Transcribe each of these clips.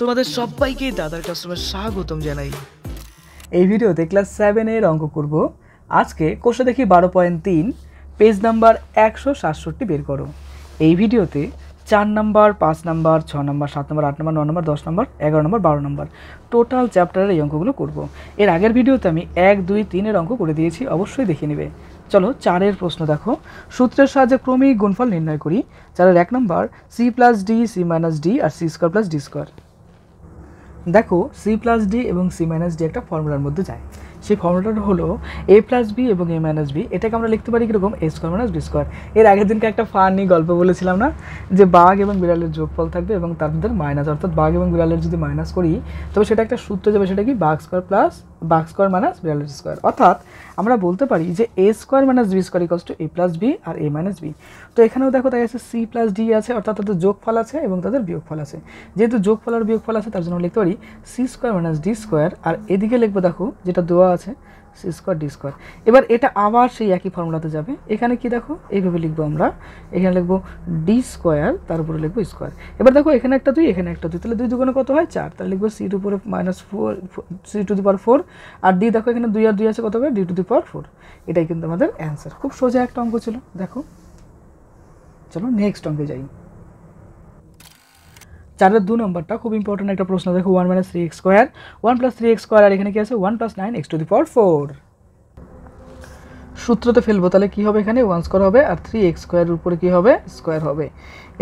তোমাদের সবাইকে দাদার কাস্টমার স্বাগতম জানাই এই ভিডিওতে ক্লাস সেভেনের অঙ্ক করব আজকে কোষে দেখি বারো পয়েন্ট তিন পেজ নাম্বার একশো সাতষট্টি বের করো এই ভিডিওতে চার নাম্বার পাঁচ নাম্বার ছ নাম্বার সাত নাম্বার আট নাম্বার ন নাম্বার দশ নাম্বার এগারো নাম্বার বারো নাম্বার টোটাল চ্যাপ্টারের এই অঙ্কগুলো করব এর আগের ভিডিওতে আমি এক দুই তিনের অঙ্ক করে দিয়েছি অবশ্যই দেখে নেবে চলো চারের প্রশ্ন দেখো সূত্রের সাহায্যে ক্রমিক গুণফল নির্ণয় করি চারের এক number C plus D C minus D আর C square plus D square দেখো সি প্লাস ডি এবং সি মাইনাস ডি একটা ফর্মুলার মধ্যে যায় সেই ফর্মুলাটা হলো এ প্লাস বি এবং এ মাইনাস বি এটাকে আমরা লিখতে পারি কীরকম A square minus B square এর আগের দিনকে একটা ফানি গল্প বলেছিলাম না যে বাঘ এবং বিড়ালের যোগফল থাকবে এবং তার মধ্যে মাইনাস অর্থাৎ বাঘ এবং বিড়ালের যদি মাইনাস করি তবে সেটা একটা সূত্র যাবে সেটা কি বাঘ স্কোয়ার প্লাস বাঘ স্কোয়ার মাইনাস বিড়ালের স্কোয়ার অর্থাৎ আমরা বলতে পারি যে A square minus B square equals to A plus B আর এ মাইনাস বি তো এখানেও দেখো তাই আছে সি প্লাস ডি আছে অর্থাৎ তাদের যোগফল আছে এবং তাদের বিয়োগফল আছে যেহেতু যোগফল আর বিয়োগফল আছে তার জন্য লিখতে পারি C square minus D square আর এদিকে লিখবো দেখো যেটা দেওয়া আছে সি স্কোয়ার ডি স্কোয়ার এবার এটা আবার সেই একই ফর্মুলাতে যাবে এখানে কি দেখো এইভাবে লিখবো আমরা এখানে লিখবো ডি স্কোয়ার তার উপরে লিখবো স্কোয়ার এবার দেখো এখানে একটা দুই এখানে একটা দুই তাহলে দুই দুগুণে কত হয় চার তাহলে লিখবো সি টু উপরে minus four C to the power four আর ডি দেখো এখানে দুই আর দুই আছে কত হবে D to the power four এটাই কিন্তু আমাদের অ্যান্সার খুব সোজা একটা অঙ্ক ছিল দেখো চলো নেক্সট অঙ্কে যাই চারের দু নম্বরটা খুব ইম্পর্টেন্ট একটা প্রশ্ন দেখো one minus three x square one plus three x square আর এখানে কি আছে one plus nine x to the power four সূত্রতে ফেলবো তাহলে কী হবে এখানে ওয়ান স্কোয়ার হবে আর থ্রি এক্স স্কোয়ারের উপরে কী হবে স্কোয়ার হবে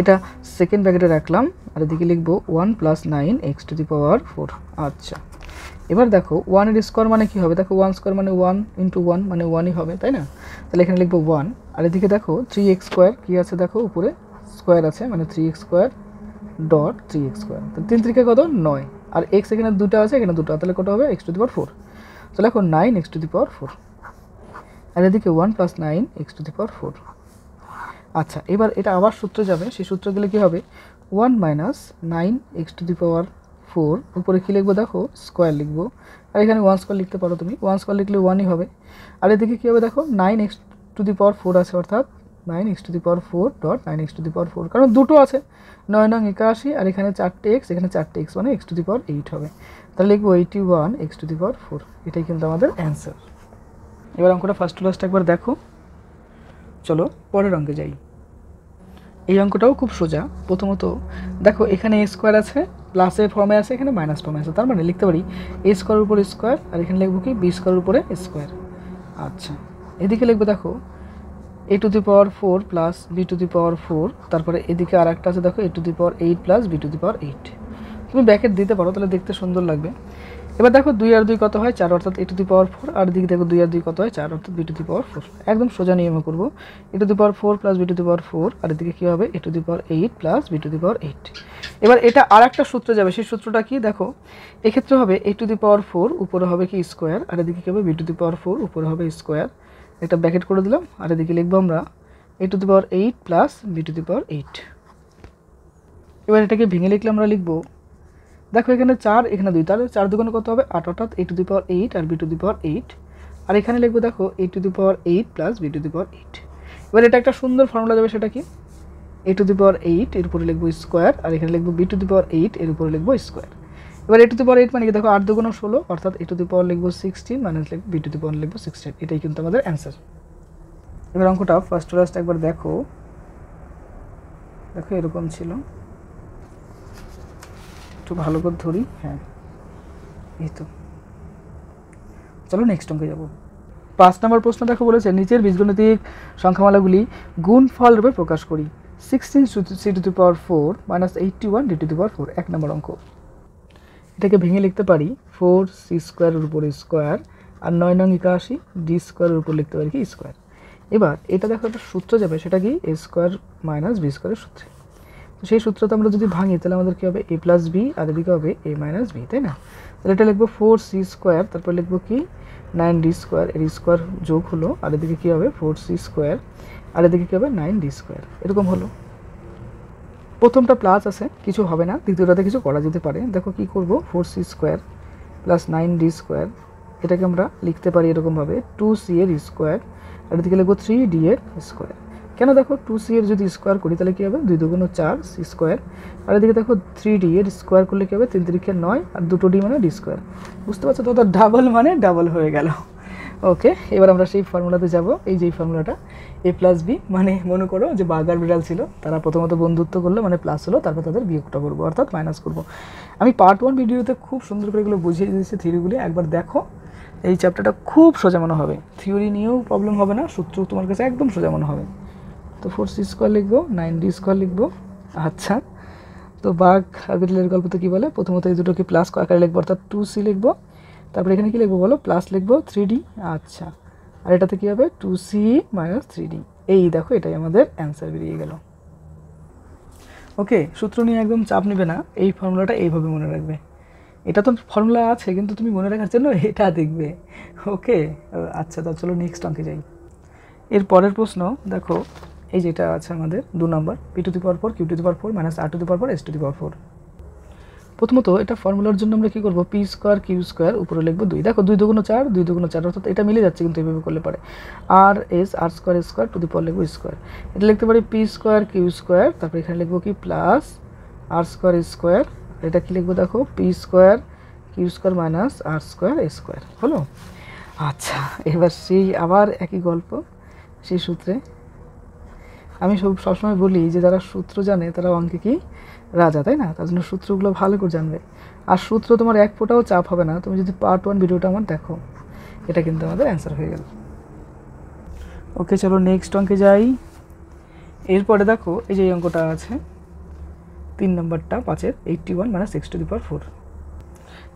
এটা সেকেন্ড ব্যাকেটে রাখলাম আর এদিকে লিখবো one plus nine x to the power four আচ্ছা এবার দেখো ওয়ানের স্কোয়ার মানে কী হবে দেখো ওয়ান স্কোয়ার মানে ওয়ান ইন্টু ওয়ান মানে ওয়ানই হবে তাই না তাহলে এখানে লিখবো ওয়ান আর এদিকে দেখো থ্রি এক্স স্কোয়ার কী আছে দেখো উপরে স্কোয়ার আছে মানে three x square dot three x square তাহলে তিন তিরিকা কত নয় আর এক্স এখানে দুটো আছে এখানে দুটো তাহলে কত হবে x to the power four তাহলে এখন nine x to the power four আর এদিকে one plus nine x to the power four আচ্ছা এবার এটা আবার সূত্রে যাবে সেই সূত্রে গেলে কী হবে one minus nine x to the power four উপরে কী লিখবো দেখো স্কোয়ার লিখবো আর এখানে ওয়ান স্কোয়ার লিখতে পারো তুমি ওয়ান স্কোয়ার লিখলে ওয়ানই হবে আর এদিকে কী হবে দেখো nine x to the power four আছে অর্থাৎ nine x to the power four dot nine x to the power four কারণ দুটো আছে নয় নং একাশি আর এখানে চারটে এক্স এখানে চারটে এক্স মানে x to the power eight হবে তাহলে লিখবো eighty one x to the power four এটাই কিন্তু আমাদের অ্যান্সার এবার অঙ্কটা ফার্স্ট টু লাস্ট একবার দেখো চলো পরের অঙ্কে যাই এই অঙ্কটাও খুব সোজা প্রথমত দেখো এখানে এ স্কোয়ার আছে প্লাসে ফর্মে আছে এখানে মাইনাস ফর্মে আছে তার মানে লিখতে পারি এ স্কোয়ার উপরে স্কোয়ার আর এখানে লিখবো কি বি স্কোয়ার উপরে স্কোয়ার আচ্ছা এদিকে লিখবো দেখো এ to the power four plus b to the power four তারপরে এদিকে আর একটা আছে দেখো এ to the power eight plus b to the power eight তুমি ব্যাকেট দিতে পারো তাহলে দেখতে সুন্দর লাগবে এবার দেখো দুই আর দুই কত হয় চার অর্থাৎ a to the power four আর দিকে দেখো দুই আর দুই কত হয় চার অর্থাৎ b to the power four একদম সোজা নিয়মে করবো a to the power four plus b to the power four আর এদিকে কী হবে এ to the power eight plus b to the power eight এবার এটা আর একটা সূত্রে যাবে সেই সূত্রটা কি দেখো এক্ষেত্রে হবে এ টু দি পাওয়ার ফোর উপরে হবে কি স্কোয়ার আর এদিকে কী হবে b to the power four উপরে হবে স্কোয়ার একটা ব্যাকেট করে দিলাম আর এদিকে লিখবো আমরা a to the power eight plus b to the power eight এবার এটাকে ভেঙে লিখলে আমরা লিখবো দেখো এখানে চার এখানে দুই তাহলে চার দোকানে কত হবে আট অর্থাৎ a to the power eight আর b to the power eight আর এখানে লিখবো দেখো এ to the power eight plus b to the power eight এবার এটা একটা সুন্দর ফর্মুলা যাবে সেটা কি এ টু দি পাওয়ার এইট এর উপরে লিখবো স্কোয়ার আর এখানে লিখবো b to the power eight এর উপরে লিখবো স্কোয়ার এবার এ টু দি পাওয়ার এইট মানে কি দেখো আট দুগুণ ষোলো অর্থাৎ এ টু দি পাওয়ার লিখবো সিক্সটিন মাইনাস লিখবো বি টু দি পাওয়ার লিখবো সিক্সটিন এটাই কিন্তু আমাদের অ্যান্সার এবার অঙ্কটা ফার্স্ট লাস্ট একবার দেখো দেখো এরকম ছিল একটু ভালো করে ধরি হ্যাঁ এই তো চলো নেক্সট অঙ্কে যাবো পাঁচ নম্বর প্রশ্ন দেখো বলেছে নিচের বীজগণিতিক সংখ্যামালাগুলি গুণফল রূপে প্রকাশ করি sixteen c to the power four minus eighty one d to the power four এক নম্বর অঙ্ক এটাকে ভেঙে লিখতে পারি ফোর সি স্কোয়ারের উপর স্কোয়ার আর নয় নং একাশি ডি স্কোয়ারের উপর লিখতে পারি কি স্কোয়ার এবার এটা দেখো একটা সূত্র যাবে সেটা কি এ স্কোয়ার মাইনাস বি স্কোয়ারের সূত্রে তো সেই সূত্রটা আমরা যদি ভাঙি তাহলে আমাদের কী হবে এ প্লাস বি আর এদিকে হবে এ মাইনাস বি তাই না তাহলে এটা লিখবো ফোর সি স্কোয়ার তারপর লিখবো কি নাইন ডি স্কোয়ার এর স্কোয়ার যোগ হলো আর এদিকে কী হবে ফোর সি স্কোয়ার আর এদিকে কী হবে নাইন ডি স্কোয়ার এরকম হলো প্রথমটা প্লাস আছে কিছু হবে না দ্বিতীয়টাতে কিছু করা যেতে পারে দেখো কি করব four c square plus nine d square এটাকে আমরা লিখতে পারি এরকমভাবে টু সি এর স্কোয়ার আর এদিকে লিখবো থ্রি ডি এর স্কোয়ার কেন দেখো টু সি এর যদি স্কোয়ার করি তাহলে কী হবে দুই দুগুণ চার সি স্কোয়ার আর এদিকে দেখো থ্রি ডি এর স্কোয়ার করলে কী হবে তিন তিরিখে নয় আর দুটো ডি মানে ডি স্কোয়ার বুঝতে পারছো তো ডাবল মানে ডাবল হয়ে গেল ওকে এবার আমরা সেই ফর্মুলাতে যাব এই যে ফর্মুলাটা এ প্লাস বি মানে মনে করো যে বাঘ আর বিড়াল ছিল তারা প্রথমত বন্ধুত্ব করলো মানে প্লাস হলো তারপর তাদের বিয়োগটা করবো অর্থাৎ মাইনাস করবো আমি পার্ট ওয়ান ভিডিওতে খুব সুন্দর করে এগুলো বুঝিয়ে দিয়েছি থিওরিগুলি একবার দেখো এই চ্যাপ্টারটা খুব সোজা মনে হবে থিওরি নিয়েও প্রবলেম হবে না সূত্র তোমার কাছে একদম সোজা মনে হবে তো ফোর সি স্কোয়ার লিখবো নাইন ডি স্কোয়ার লিখবো আচ্ছা তো বাঘ আর বিড়ালের গল্পতে কী বলে প্রথমত এই দুটোকে প্লাস আকারে লিখবো অর্থাৎ টু সি লিখবো তারপরে এখানে কি লিখবো বলো প্লাস লিখবো থ্রি আচ্ছা আর এটাতে কী হবে টু সি মাইনাস থ্রি এই দেখো এটাই আমাদের অ্যান্সার বেরিয়ে গেল ওকে সূত্র নিয়ে একদম চাপ নেবে না এই ফর্মুলাটা এইভাবে মনে রাখবে এটা তো ফর্মুলা আছে কিন্তু তুমি মনে রাখার জন্য এটা দেখবে ওকে আচ্ছা তা চলো নেক্সট অঙ্কে যাই এর পরের প্রশ্ন দেখো এই যেটা আছে আমাদের দু নম্বর p to the power four q to the power four minus r to the power four s to the power four প্রথমত এটা ফর্মুলার জন্য আমরা কী করবো পি স্কোয়ার কিউ স্কোয়ার উপরে লিখবো দুই দেখো দুই দুগুণ চার দুই দুগুণ চার অর্থাৎ এটা মিলে যাচ্ছে কিন্তু এইভাবে করলে পারে আর s r square square to the পর লিখবো স্কোয়ার এটা লিখতে পারি পি স্কোয়ার কিউ স্কোয়ার তারপরে এখানে লিখবো কি প্লাস আর স্কোয়ার স্কোয়ার এটা কি লিখবো দেখো p square q square minus r square square হলো আচ্ছা এবার সেই আবার একই গল্প সেই সূত্রে আমি সব সবসময় বলি যে যারা সূত্র জানে তারা অঙ্কে কি রাজা তাই না তার জন্য সূত্রগুলো ভালো করে জানবে আর সূত্র তোমার এক ফোটাও চাপ হবে না তুমি যদি পার্ট ওয়ান ভিডিওটা আমার দেখো এটা কিন্তু আমাদের অ্যান্সার হয়ে গেল ওকে চলো নেক্সট অঙ্কে যাই এরপরে দেখো এই যে অঙ্কটা আছে তিন নম্বরটা পাঁচের এইটটি ওয়ান মানে six to the power four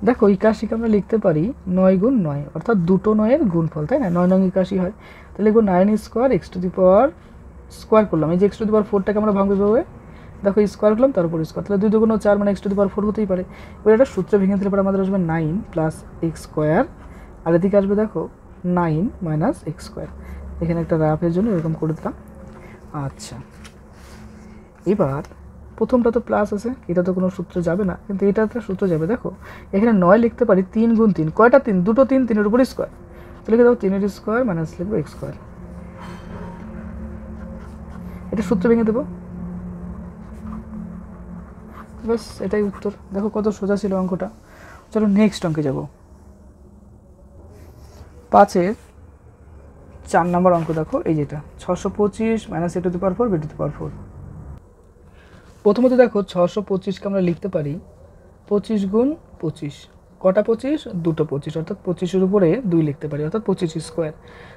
দেখো ইকাশিকে আমরা লিখতে পারি নয় গুণ নয় অর্থাৎ দুটো নয়ের গুণফল তাই না নয় নয় একাশি হয় তাহলে লিখবো nine square x to the power square করলাম এই যে এক্স টু দি পাওয়ার ফোরটাকে আমরা ভাঙবে দেখো স্কোয়ার করলাম তার উপর স্কোয়ার তাহলে দুই দুগুণ চার মানে x to the power four হতেই পারে এবার একটা সূত্র ভেঙে দিলে পরে আমাদের আসবে নাইন প্লাস এক্স স্কোয়ার আর এদিকে আসবে দেখো নাইন মাইনাস এক্স স্কোয়ার এখানে একটা রাফের জন্য এরকম করে দিলাম আচ্ছা এবার প্রথমটা তো প্লাস আছে এটা তো কোনো সূত্র যাবে না কিন্তু এটা একটা সূত্র যাবে দেখো এখানে নয় লিখতে পারি তিন গুণ তিন কয়টা তিন দুটো তিন তিনের উপর স্কোয়ার লিখে দেখো তিনের স্কোয়ার মাইনাস লিখবো এক্স স্কোয়ার এটা সূত্র ভেঙে দেবো ব্যাস এটাই উত্তর দেখো কত সোজা ছিল অঙ্কটা চলো নেক্সট অঙ্কে যাব পাঁচের চার নম্বর অঙ্ক দেখো এই যেটা ছশো পঁচিশ minus a to the power four b to power four প্রথমত দেখো ছশো পঁচিশকে আমরা লিখতে পারি পঁচিশ গুণ পঁচিশ কটা পঁচিশ দুটো পঁচিশ অর্থাৎ পঁচিশের উপরে দুই লিখতে পারি অর্থাৎ পঁচিশ স্কোয়ার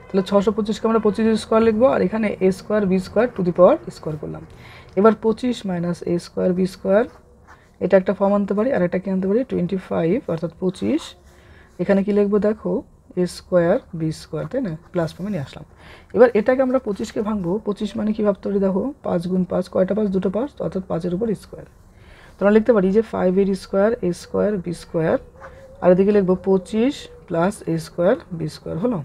তাহলে ছশো পঁচিশকে আমরা পঁচিশ স্কোয়ার লিখবো আর এখানে a square b square to the power square করলাম এবার পঁচিশ মাইনাস এ স্কোয়ার বি স্কোয়ার এটা একটা ফর্ম আনতে পারি আর কি আনতে পারি টোয়েন্টি ফাইভ অর্থাৎ পঁচিশ এখানে কি লিখবো দেখো এ স্কোয়ার বি স্কোয়ার তাই না প্লাস ফর্মে নিয়ে আসলাম এবার এটাকে আমরা পঁচিশকে ভাঙবো পঁচিশ মানে কী ভাবতে পারি দেখো পাঁচ গুণ পাঁচ কয়টা পাঁচ দুটো পাঁচ অর্থাৎ পাঁচের উপর স্কোয়ার তোমরা লিখতে পারি যে ফাইভ এর square a square b square আর এদিকে লিখবো পঁচিশ plus a square b square হলো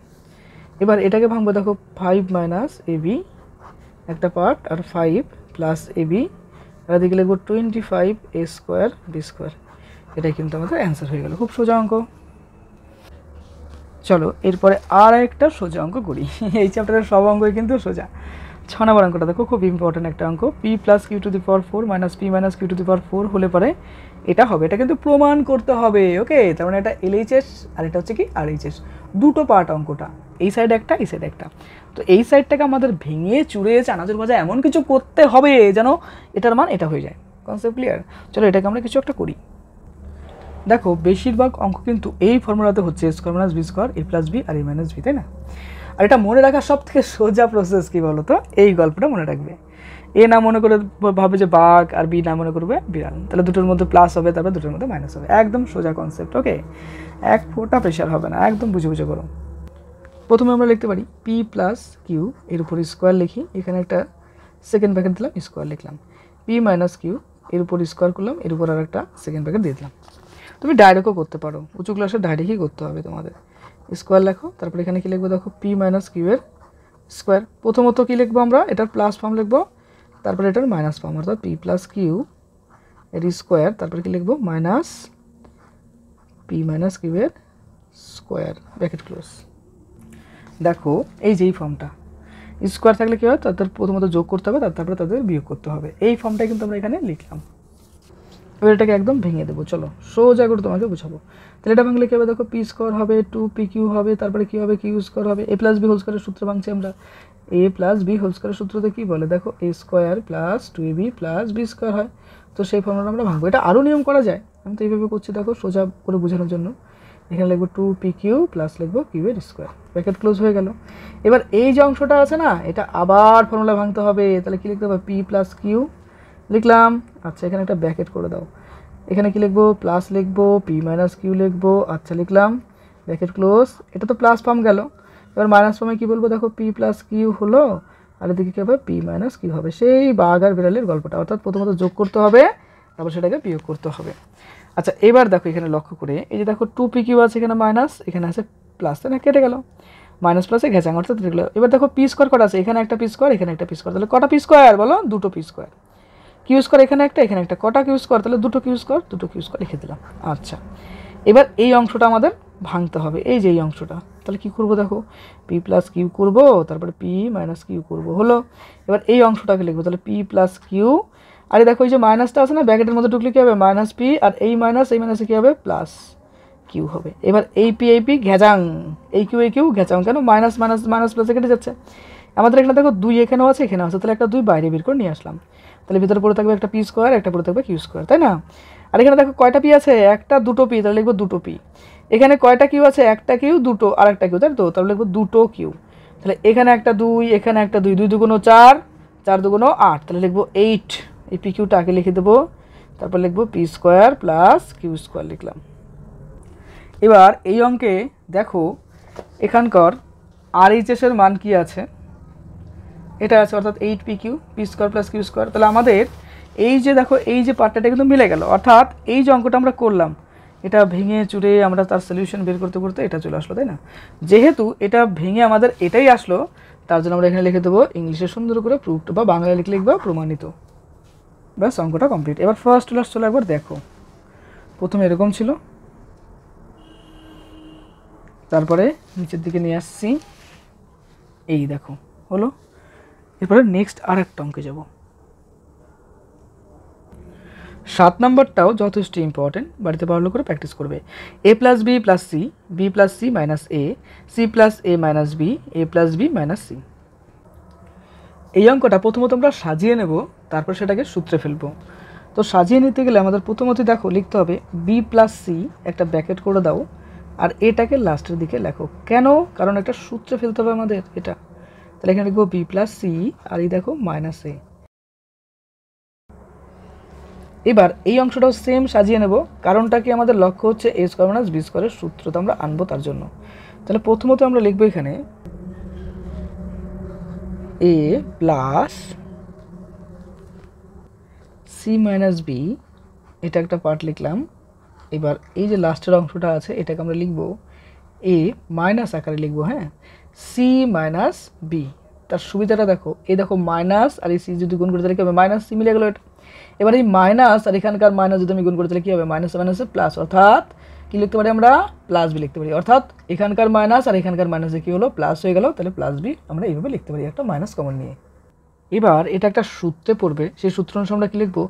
এবার এটাকে ভাঙবো দেখো ফাইভ মাইনাস এ বি একটা পার্ট আর ফাইভ প্লাস এ বি আর এদিকে twenty five a square b square এটাই কিন্তু আমাদের অ্যান্সার হয়ে গেল খুব সোজা অঙ্ক চলো এরপরে আর একটা সোজা অঙ্ক করি এই চ্যাপ্টারের সব অঙ্কই কিন্তু সোজা ছ নম্বর অঙ্কটা দেখো খুব ইম্পর্ট্যান্ট একটা অঙ্ক p plus q to the power four minus p minus q to the power four হলে পরে এটা হবে এটা কিন্তু প্রমাণ করতে হবে ওকে তার মানে এটা এলএইচএস আর এটা হচ্ছে কি আর এইচএস দুটো পার্ট অঙ্কটা এই সাইড একটা এই সাইড একটা তো এই সাইডটাকে আমাদের ভেঙে চুড়ে চানাচুর ভাজা এমন কিছু করতে হবে যেন এটার মান এটা হয়ে যায় কনসেপ্ট ক্লিয়ার চলো এটাকে আমরা কিছু একটা করি দেখো বেশিরভাগ অঙ্ক কিন্তু এই ফর্মুলাতে হচ্ছে square minus B square a plus B আর এ মাইনাস বি তাই না আর এটা মনে রাখার সব থেকে সোজা প্রসেস কী বলো তো এই গল্পটা মনে রাখবে এ না মনে করে ভাবে যে বাঘ আর বি না মনে করবে বিড়াল তাহলে দুটোর মধ্যে প্লাস হবে তারপরে দুটোর মধ্যে মাইনাস হবে একদম সোজা কনসেপ্ট ওকে এক ফোটা প্রেশার হবে না একদম বুঝে বুঝে করো প্রথমে আমরা লিখতে পারি p + q এর উপর স্কয়ার লিখি এখানে একটা সেকেন্ড ব্র্যাকেট দিলাম স্কয়ার লিখলাম p - q এর উপর স্কয়ার কোলাম এর উপর আরেকটা সেকেন্ড ব্র্যাকেট দিয়ে দিলাম তুমি ডায়াগো করতে পারো উচ্চ ক্লাসে ডায়াগোই করতে হবে তোমাদের স্কয়ার লেখো তারপর এখানে কি লিখবো দেখো p - q এর স্কয়ার প্রথমত কি লিখবো আমরা এটা প্লাস ফর্ম লিখবো তারপর এটা মাইনাস ফর্ম অর্থাৎ p + q এর স্কয়ার তারপর কি লিখবো মাইনাস p - q এর স্কয়ার ব্র্যাকেট ক্লোজ দেখো এই যে এই ফর্মটা স্কোয়ার থাকলে কী হয় তাদের প্রথমত যোগ করতে হবে তারপরে তাদের বিয়োগ করতে হবে এই ফর্মটা কিন্তু আমরা এখানে লিখলাম এবার এটাকে একদম ভেঙে দেবো চলো সোজা করে তোমাকে বোঝাবো তাহলে এটা ভাঙলে কী হবে দেখো পি স্কোয়ার হবে টু পি কিউ হবে তারপরে কী হবে কিউ স্কোয়ার হবে এ প্লাস বি হোল স্কোয়ারের সূত্র ভাঙছি আমরা এ প্লাস বি হোল স্কোয়ারের সূত্রতে কী বলে দেখো এ square plus two A B plus B square হয় তো সেই ফর্মটা আমরা ভাঙবো এটা আরও নিয়ম করা যায় আমি তো এইভাবে করছি দেখো সোজা করে বোঝানোর জন্য এখানে লিখবো টু পি কিউ প্লাস লিখবো কিউয়ের স্কোয়ার ব্র্যাকেট ক্লোজ হয়ে গেল এবার এই যে অংশটা আছে না এটা আবার ফর্মুলা ভাঙতে হবে তাহলে কী লিখতে হবে পি প্লাস কিউ লিখলাম আচ্ছা এখানে একটা ব্র্যাকেট করে দাও এখানে কি লিখবো প্লাস লিখবো পি মাইনাস কিউ লিখবো আচ্ছা লিখলাম ব্র্যাকেট ক্লোজ এটা তো প্লাস ফর্ম গেল এবার মাইনাস ফর্মে কী বলবো দেখো পি প্লাস কিউ হলো আর এদিকে কী হবে পি মাইনাস কিউ হবে সেই বাঘ আর বিড়ালের গল্পটা অর্থাৎ প্রথমত যোগ করতে হবে তারপর সেটাকে বিয়োগ করতে হবে আচ্ছা এবার দেখো এখানে লক্ষ্য করে এই যে দেখো টু পি কিউ আছে এখানে মাইনাস এখানে আছে প্লাস তাই না কেটে গেল মাইনাস প্লাসে ঘেঁচাং অর্থাৎ দেখলো এবার দেখো পি স্কোয়ার কটা আছে এখানে একটা পি স্কোয়ার এখানে একটা পি স্কোয়ার তাহলে কটা পি স্কোয়ার বলো দুটো পি স্কোয়ার কিউ স্কোয়ার এখানে একটা এখানে একটা কটা কিউ স্কোয়ার তাহলে দুটো কিউ স্কোয়ার দুটো কিউ স্কোয়ার লিখে দিলাম আচ্ছা এবার এই অংশটা আমাদের ভাঙতে হবে এই যে এই অংশটা তাহলে কী করবো দেখো পি প্লাস কিউ করবো তারপরে পি মাইনাস কিউ করবো হলো এবার এই অংশটাকে লিখবো তাহলে পি প্লাস কিউ আর দেখো এই যে মাইনাসটা আছে না ব্যাকেটের মধ্যে ঢুকলে কী হবে মাইনাস পি আর এই মাইনাস এই মাইনাসে কী হবে প্লাস কিউ হবে এবার এই পি এই পি ঘেজাং এই কিউ এই কিউ ঘেজাং কেন মাইনাস মাইনাস মাইনাস প্লাসে কেটে যাচ্ছে আমাদের এখানে দেখো দুই এখানেও আছে এখানেও আছে তাহলে একটা দুই বাইরে বের করে নিয়ে আসলাম তাহলে ভিতরে পড়ে থাকবে একটা পি স্কোয়ার একটা পড়ে থাকবে কিউ স্কোয়ার তাই না আর এখানে দেখো কয়টা পি আছে একটা দুটো পি তাহলে লিখবো দুটো পি এখানে কয়টা কিউ আছে একটা কিউ দুটো আর একটা কিউ তাই তো তাহলে লিখবো দুটো কিউ তাহলে এখানে একটা দুই এখানে একটা দুই দুই দুগুনো চার চার দুগুণো আট তাহলে লিখবো এইট এই পি কিউটা আগে লিখে দেবো তারপর লিখবো p square plus q square লিখলাম এবার এই অঙ্কে দেখো এখানকার আর এইচএসের মান কি আছে এটা আছে অর্থাৎ eight p q p square plus q square তাহলে আমাদের এই যে দেখো এই যে পার্টটা কিন্তু মিলে গেল অর্থাৎ এই যে অঙ্কটা আমরা করলাম এটা ভেঙে চুড়ে আমরা তার সলিউশন বের করতে করতে এটা চলে আসলো তাই না যেহেতু এটা ভেঙে আমাদের এটাই আসলো তার জন্য আমরা এখানে লিখে দেবো ইংলিশে সুন্দর করে প্রুফড বা বাংলায় লিখে লিখবা প্রমাণিত ব্যাস অঙ্কটা কমপ্লিট এবার ফার্স্ট লাস্ট চলে একবার দেখো প্রথমে এরকম ছিল তারপরে নিচের দিকে নিয়ে আসছি এই দেখো হলো এরপরে নেক্সট আর একটা অঙ্কে যাব সাত নম্বরটাও যথেষ্ট ইম্পর্টেন্ট বাড়িতে ভালো করে প্র্যাকটিস করবে a plus b plus c b plus c minus a c plus a minus b a plus b minus c এই অঙ্কটা প্রথমত আমরা সাজিয়ে নেব তারপর সেটাকে সূত্রে ফেলবো তো সাজিয়ে নিতে গেলে আমাদের প্রথমত দেখো লিখতে হবে বি প্লাস সি একটা ব্যাকেট করে দাও আর এটাকে লাস্টের দিকে লেখো কেন কারণ একটা সূত্রে ফেলতে হবে আমাদের এটা তাহলে এখানে লিখবো বি প্লাস সি আর এই দেখো মাইনাস এ এবার এই অংশটাও সেম সাজিয়ে নেব কারণটা কি আমাদের লক্ষ্য হচ্ছে এ স্কোয়ার মাইনাস বি স্কোয়ারের সূত্র তো আমরা আনবো তার জন্য তাহলে প্রথমত আমরা লিখবো এখানে a plus c minus b এটা একটা পার্ট লিখলাম এবার এই যে লাস্টের অংশটা আছে এটাকে আমরা লিখব এ মাইনাস আকারে লিখবো হ্যাঁ সি মাইনাস বি তার সুবিধাটা দেখো এই দেখো মাইনাস আর এই সি যদি গুণ করে তাহলে কী হবে মাইনাস সি মিলে গেলো এটা এবার এই মাইনাস আর এখানকার মাইনাস যদি আমি গুণ করে তাহলে কী হবে মাইনাস মাইনাসে প্লাস অর্থাৎ কি লিখতে পারি আমরা প্লাস বি লিখতে পারি অর্থাৎ এখানকার মাইনাস আর এখানকার মাইনাসে কী হলো প্লাস হয়ে গেল তাহলে প্লাস বি আমরা এইভাবে লিখতে পারি একটা মাইনাস কমন নিয়ে এবার এটা একটা সূত্রে পড়বে সেই সূত্র অংশ আমরা কী লিখবো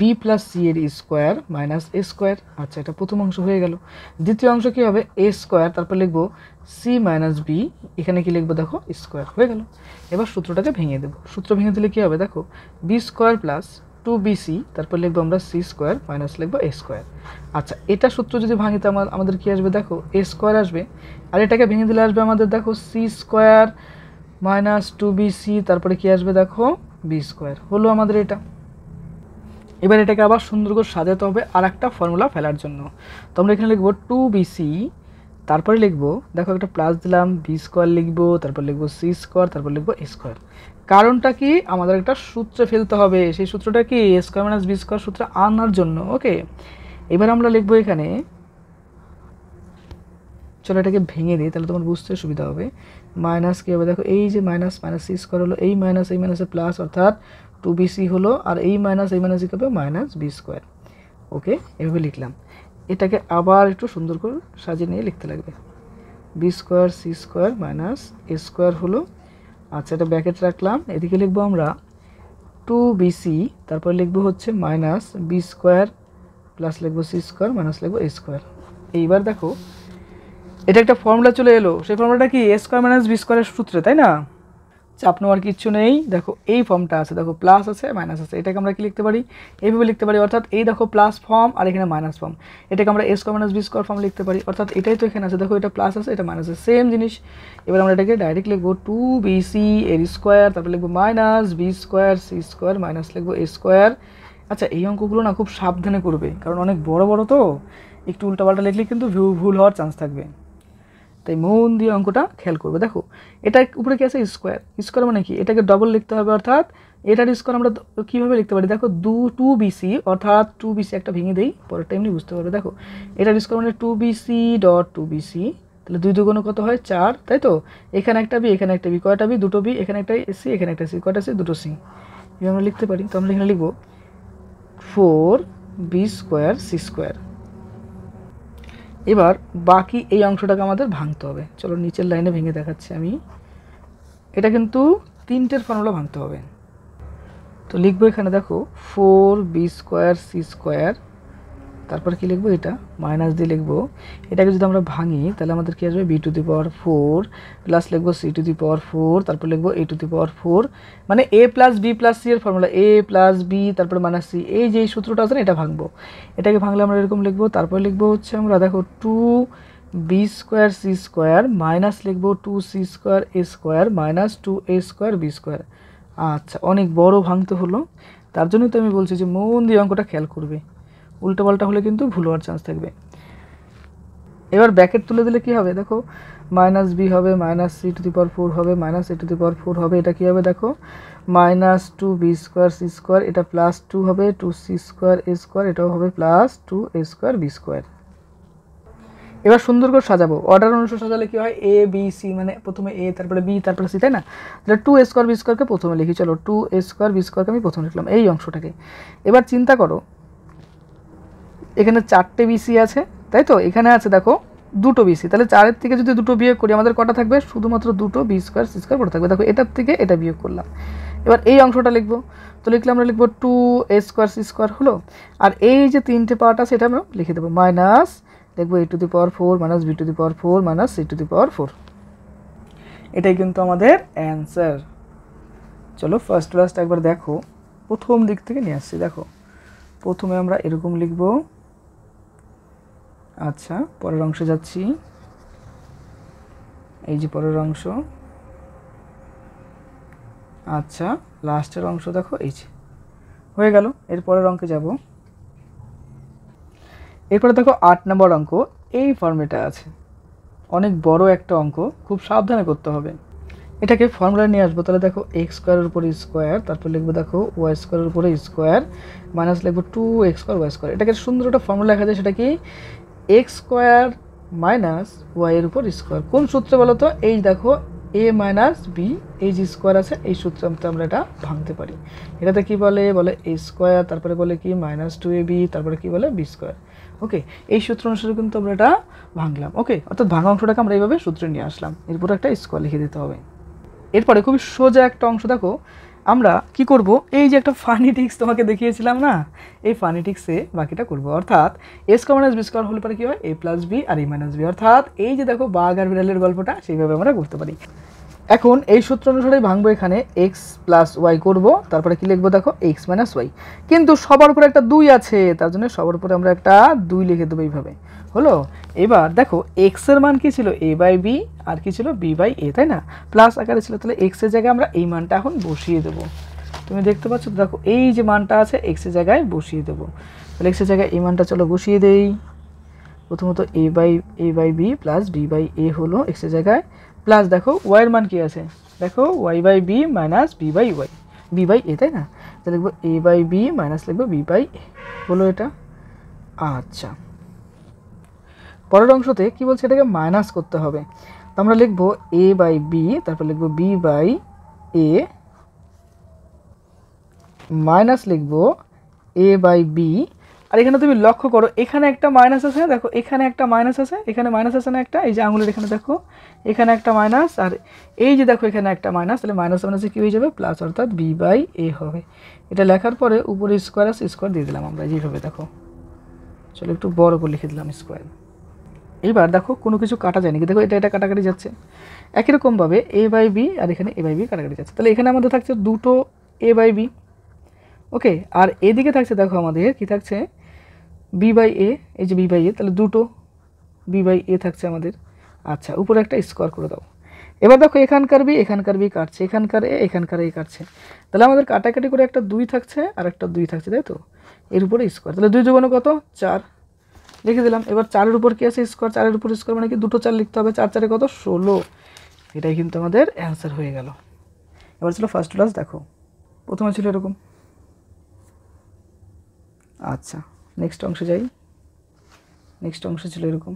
বি প্লাস সি এর স্কোয়ার মাইনাস এ স্কোয়ার আচ্ছা এটা প্রথম অংশ হয়ে গেল দ্বিতীয় অংশ কী হবে এ স্কোয়ার তারপর লিখবো সি মাইনাস বি এখানে কী লিখবো দেখো স্কোয়ার হয়ে গেল এবার সূত্রটাকে ভেঙে দেবো সূত্র ভেঙে দিলে কী হবে দেখো b square plus two bc তারপর লিখবো আমরা সি স্কোয়ার মাইনাস লিখবো এ স্কোয়ার আচ্ছা এটা সূত্র যদি ভাঙি তো আমাদের কী আসবে দেখো এ স্কোয়ার আসবে আর এটাকে ভেঙে দিলে আসবে আমাদের দেখো c square minus two bc তারপরে কী আসবে দেখো বি স্কোয়ার হলো আমাদের এটা এবার এটাকে আবার সুন্দর করে সাজাতে হবে আর একটা ফর্মুলা ফেলার জন্য তো আমরা এখানে লিখবো টু বিসি তারপরে লিখবো দেখো একটা প্লাস দিলাম বি স্কোয়ার লিখবো তারপর লিখবো সি স্কোয়ার তারপর লিখবো এ স্কোয়ার কারণটা কি আমাদের একটা সূত্র ফেলতে হবে সেই সূত্রটা কি a square minus B square সূত্র আনার জন্য ওকে এবার আমরা লিখবো এখানে চলো এটাকে ভেঙে দিই তাহলে তোমার বুঝতে সুবিধা হবে মাইনাস কী হবে দেখো এই যে মাইনাস মাইনাস সি স্কোয়ার হলো এই মাইনাস এই মাইনাসে প্লাস অর্থাৎ টু বি সি হলো আর এই মাইনাস এই মাইনাস কী হবে মাইনাস বি স্কোয়ার ওকে এভাবে লিখলাম এটাকে আবার একটু সুন্দর করে সাজিয়ে নিয়ে লিখতে লাগবে b square c square minus এ স্কোয়ার হলো আচ্ছা এটা ব্যাকেট রাখলাম এদিকে লিখবো আমরা টু বিসি তারপর লিখবো হচ্ছে মাইনাস বি স্কোয়ার প্লাস লিখবো সি স্কোয়ার মাইনাস লিখবো এ স্কোয়ার এইবার দেখো এটা একটা ফর্মুলা চলে এলো সেই ফর্মুলাটা কি এ স্কোয়ার মাইনাস বি স্কোয়ারের সূত্রে তাই না চাপ নেওয়ার কিচ্ছু নেই দেখো এই ফর্মটা আছে দেখো প্লাস আছে মাইনাস আছে এটাকে আমরা কি লিখতে পারি এইভাবে লিখতে পারি অর্থাৎ এই দেখো প্লাস ফর্ম আর এখানে মাইনাস ফর্ম এটাকে আমরা s minus B square form লিখতে পারি অর্থাৎ এটাই তো এখানে আছে দেখো এটা প্লাস আছে এটা মাইনাস আছে সেম জিনিস এবার আমরা এটাকে ডাইরেক্ট লিখবো টু বি সি এর স্কোয়ার তারপরে লিখবো minus B square c square minus লিখবো এ স্কোয়ার আচ্ছা এই অঙ্কগুলো না খুব সাবধানে করবে কারণ অনেক বড় বড় তো একটু উল্টাপাল্টা লিখলে কিন্তু ভিউ ভুল হওয়ার চান্স থাকবে তাই মন দিয়ে অঙ্কটা খেয়াল করবে দেখো এটার উপরে কি আছে স্কোয়ার স্কোয়ার মানে কি এটাকে ডবল লিখতে হবে অর্থাৎ এটার স্কোয়ার আমরা কীভাবে লিখতে পারি দেখো দু টু বিসি অর্থাৎ টু বিসি একটা ভেঙে দেই পরেরটা এমনি বুঝতে পারবে দেখো এটার স্কোয়ার মানে two bc dot two bc তাহলে দুই দুগুণ কত হয় চার তাই তো এখানে একটা বি এখানে একটা বি কয়টা বি দুটো বি এখানে একটা সি এখানে একটা সি কয়টা সি দুটো সি এভাবে আমরা লিখতে পারি তো আমরা এখানে লিখবো four b square c square এবার বাকি এই অংশটাকে আমাদের ভাঙতে হবে চলো নিচের লাইনে ভেঙে দেখাচ্ছি আমি এটা কিন্তু তিনটের ফর্মুলা ভাঙতে হবে তো লিখবো এখানে দেখো four b square c square তারপর কি লিখবো এটা মাইনাস দিয়ে লিখবো এটাকে যদি আমরা ভাঙি তাহলে আমাদের কি আসবে b to the power four plus লিখবো C to the power four তারপর লিখবো এ টু দি পাওয়ার ফোর মানে a plus b plus c এর ফর্মুলা এ প্লাস বি তারপরে মাইনাস সি এই যে সূত্রটা আছে না এটা ভাঙবো এটাকে ভাঙলে আমরা এরকম লিখবো তারপর লিখবো হচ্ছে আমরা দেখো two b square c square minus লিখবো two c square a square minus two A square b square আচ্ছা অনেক বড় ভাঙতে হলো তার জন্যই তো আমি বলছি যে মন দিয়ে অঙ্কটা খেয়াল করবে উল্টোপাল্টা হলে কিন্তু ভুল হওয়ার চান্স থাকবে এবার ব্র্যাকেট তুলে দিলে কি হবে দেখো মাইনাস বি হবে minus c to the power four হবে minus a to the power four হবে এটা কী হবে দেখো minus two b square c square এটা প্লাস টু হবে two c square a square এটাও হবে প্লাস টু এ স্কোয়ার বি স্কোয়ার এবার সুন্দর করে সাজাবো অর্ডার অনুসারে সাজালে কি হয় এ বি সি মানে প্রথমে এ তারপরে বি তারপরে সি তাই না তাহলে টু এ স্কোয়ার বি স্কোয়ারকে প্রথমে লিখি চলো টু এ স্কোয়ার বি স্কোয়ারকে আমি প্রথমে লিখলাম এই অংশটাকে এবার চিন্তা করো এখানে চারটে বিসি আছে তাই তো এখানে আছে দেখো দুটো বিসি তাহলে চারের থেকে যদি দুটো বিয়োগ করি আমাদের কটা থাকবে শুধুমাত্র দুটো বি স্কোয়ার সি স্কোয়ার পড়ে থাকবে দেখো এটার থেকে এটা বিয়োগ করলাম এবার এই অংশটা লিখবো তো লিখলে আমরা লিখবো টু এ স্কোয়ার সি স্কোয়ার হলো আর এই যে তিনটে পার্ট আছে এটা আমরা লিখে দেবো মাইনাস দেখবো a to the power four minus b to the power four minus c to the power four এটাই কিন্তু আমাদের অ্যান্সার চলো ফার্স্ট ক্লাসটা একবার দেখো প্রথম দিক থেকে নিয়ে আসছি দেখো প্রথমে আমরা এরকম লিখবো আচ্ছা পরের অংশে যাচ্ছি এই যে পরের অংশ আচ্ছা লাস্টের অংশ দেখো এই যে হয়ে গেল এর পরের অঙ্কে যাব এরপরে দেখো আট নম্বর অঙ্ক এই ফর্মেটা আছে অনেক বড় একটা অঙ্ক খুব সাবধানে করতে হবে এটাকে ফর্মুলা নিয়ে আসবো তাহলে দেখো এক্স স্কোয়ারের উপরে স্কোয়ার তারপর লিখবো দেখো ওয়াই স্কোয়ারের উপরে স্কোয়ার মাইনাস লিখবো two x square y square এটাকে সুন্দর একটা ফর্মুলা লেখা যায় সেটা কি এক্স স্কোয়ার মাইনাস ওয়াইয়ের উপর স্কোয়ার কোন সূত্রে বলো তো এই দেখো এ মাইনাস বি এই যে স্কোয়ার আছে এই সূত্রে আমরা এটা ভাঙতে পারি এটাতে কি বলে বলে এ স্কোয়ার তারপরে বলে কি মাইনাস টু এ বি তারপরে কি বলে বি স্কোয়ার ওকে এই সূত্র অনুসারে কিন্তু আমরা এটা ভাঙলাম ওকে অর্থাৎ ভাঙা অংশটাকে আমরা এইভাবে সূত্রে নিয়ে আসলাম এরপর একটা স্কোয়ার লিখে দিতে হবে এরপরে খুবই সোজা একটা অংশ দেখো আমরা কি করব এই যে একটা ফানি টিক্স তোমাকে দেখিয়েছিলাম না এই ফানি টিক্সে বাকিটা করব অর্থাৎ এস কমাইনাস বি স্কোয়ার হলে পরে কী হয় এ প্লাস বি আর এ মাইনাস বি অর্থাৎ এই যে দেখো বাঘ আর বিড়ালের গল্পটা সেইভাবে আমরা করতে পারি এখন এই সূত্র অনুসারে ভাঙবো এখানে এক্স প্লাস ওয়াই করবো তারপরে কি লিখবো দেখো এক্স মাইনাস ওয়াই কিন্তু সবার উপরে একটা দুই আছে তার জন্য সবার উপরে আমরা একটা দুই লিখে দেবো এইভাবে হলো এবার দেখো এক্সের মান কী ছিল এ বাই বি আর কী ছিল বি বাই এ তাই না প্লাস আকারে ছিল তাহলে এক্সের জায়গায় আমরা এই মানটা এখন বসিয়ে দেবো তুমি দেখতে পাচ্ছ দেখো এই যে মানটা আছে এক্স এর জায়গায় বসিয়ে দেবো তাহলে এক্স এর জায়গায় এই মানটা চলো বসিয়ে দেই প্রথমত a by a by b plus b by এ হলো এক্স এর জায়গায় প্লাস দেখো ওয়াইয়ের মান কী আছে দেখো y by b minus b by y b by a তাই না লিখবো এ বাই বি মাইনাস লিখবো বি বাই এ হলো এটা আচ্ছা পরের অংশতে কি বলছে এটাকে মাইনাস করতে হবে তো আমরা লিখব এ বাই বি তারপর লিখব বি বাই এ মাইনাস লিখব এ বাই বি আর এখানে তুমি লক্ষ্য করো এখানে একটা মাইনাস আছে দেখো এখানে একটা মাইনাস আছে এখানে মাইনাস আছে না একটা এই যে আঙুলের এখানে দেখো এখানে একটা মাইনাস আর এই যে দেখো এখানে একটা মাইনাস তাহলে মাইনাস মাইনাসে কী হয়ে যাবে প্লাস অর্থাৎ বি বাই এ হবে এটা লেখার পরে উপরে স্কোয়ার আছে স্কোয়ার দিয়ে দিলাম আমরা যেভাবে দেখো চলো একটু বড় করে লিখে দিলাম স্কোয়ার এবার দেখো কোনো কিছু কাটা যায়নি দেখো এটা এটা কাটাকাটি যাচ্ছে একই রকমভাবে এ বাই বি আর এখানে এ বাই বি কাটাকাটি যাচ্ছে তাহলে এখানে আমাদের থাকছে দুটো এ বাই বি ওকে আর এদিকে থাকছে দেখো আমাদের কি থাকছে বি বাই এ এই যে বি বাই এ তাহলে দুটো বি বাই এ থাকছে আমাদের আচ্ছা উপরে একটা স্কোয়ার করে দাও এবার দেখো এখানকার বি এখানকার বি কাটছে এখানকার এ এখানকার এ কাটছে তাহলে আমাদের কাটাকাটি করে একটা দুই থাকছে আর একটা দুই থাকছে তাই তো এর উপরে স্কোয়ার তাহলে দুই দুগুণ মানে কত চার লিখে দিলাম এবার চারের উপর কী আছে স্কোয়ার চারের উপর স্কোয়ার মানে কি দুটো চার লিখতে হবে চার চারে কত ষোলো এটাই কিন্তু আমাদের অ্যান্সার হয়ে গেল এবার ছিল ফার্স্ট ক্লাস দেখো প্রথমে ছিল এরকম আচ্ছা নেক্সট অংশে যাই নেক্সট অংশে ছিল এরকম